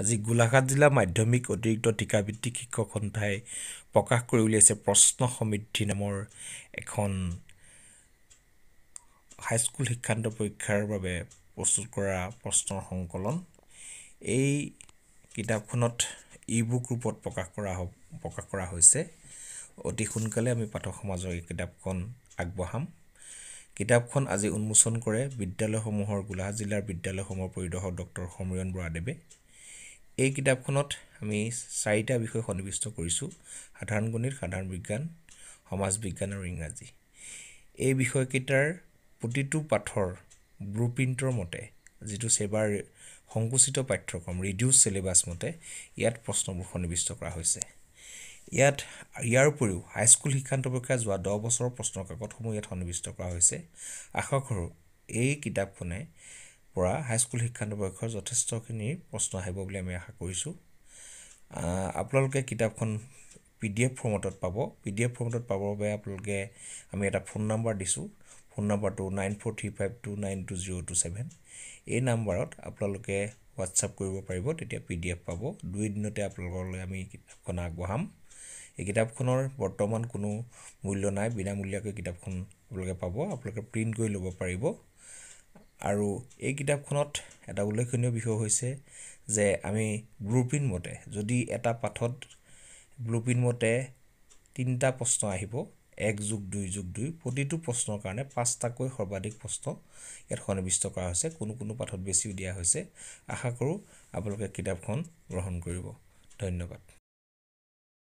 আজি গোলাঘাট জিলা মাধ্যমিক অতিৰিক্ত টিকাভিত্তিক শিক্ষক সন্থাই প্ৰকাশ কৰি উলিয়াইছে প্ৰশ্ন সমৃদ্ধি নামৰ এখন হাইস্কুল শিক্ষান্ত পৰীক্ষাৰ বাবে প্ৰস্তুত কৰা প্ৰশ্নৰ সংকলন এই কিতাপখনত ই বুক ৰূপত প্ৰকাশ কৰা হ প্ৰকাশ কৰা হৈছে অতি সোনকালে আমি পাঠক সমাজৰ এই কিতাপখন আগবঢ়াম কিতাপখন আজি উন্মোচন কৰে বিদ্যালয়সমূহৰ গোলাঘাট জিলাৰ বিদ্যালয়সমূহৰ পৰিদৰ্শক ডক্টৰ সমীৰণ বৰাদেৱে এই কিতাপখনত আমি চাৰিটা বিষয় সন্নিৱিষ্ট কৰিছোঁ সাধাৰণ গণিত সাধাৰণ বিজ্ঞান সমাজ বিজ্ঞান আৰু ইংৰাজী এই বিষয়কেইটাৰ প্ৰতিটো পাঠৰ ব্লু প্ৰিণ্টৰ মতে যিটো চেবাৰ সংকুচিত পাঠ্যক্ৰম ৰিডিউচ চিলেবাছ মতে ইয়াত প্ৰশ্নবোৰ সন্নিৱিষ্ট কৰা হৈছে ইয়াত ইয়াৰ উপৰিও হাইস্কুল শিক্ষান্ত পৰীক্ষা যোৱা দহ বছৰৰ প্ৰশ্ন কাকতসমূহ ইয়াত সন্নিৱিষ্ট কৰা হৈছে আশা কৰোঁ এই কিতাপখনে পৰা হাইস্কুল শিক্ষানুবয়সৰ যথেষ্টখিনি প্ৰশ্ন আহিব বুলি আমি আশা কৰিছোঁ আপোনালোকে কিতাপখন পি ডি এফ ফৰ্মেটত পাব পি ডি এফ ফৰ্মেটত পাবৰ বাবে আপোনালোকে আমি এটা ফোন নাম্বাৰ দিছোঁ ফোন নম্বৰটো nine four three five two nine two zero' two seven এই নাম্বাৰত আপোনালোকে হোৱাটছআপ কৰিব পাৰিব তেতিয়া পি ডি এফ পাব দুই দিনতে আপোনালোকলৈ আমি কিতাপখন আগবঢ়াম এই কিতাপখনৰ বৰ্তমান কোনো মূল্য নাই বিনামূলীয়াকৈ কিতাপখন আপোনালোকে পাব আপোনালোকে প্ৰিণ্ট কৰি ল'ব পাৰিব আৰু এই কিতাপখনত এটা উল্লেখনীয় বিষয় হৈছে যে আমি ব্লুপ্ৰিণ্ট মতে যদি এটা পাঠত ব্লুপ্ৰিণ্ট মতে তিনিটা প্ৰশ্ন আহিব এক যোগ দুই যোগ দুই প্ৰতিটো প্ৰশ্নৰ কাৰণে পাঁচটাকৈ সৰ্বাধিক প্ৰশ্ন ইয়াত সন্নিৱিষ্ট কৰা হৈছে কোনো কোনো পাঠত বেছিও দিয়া হৈছে আশা কৰোঁ আপোনালোকে কিতাপখন গ্ৰহণ কৰিব ধন্যবাদ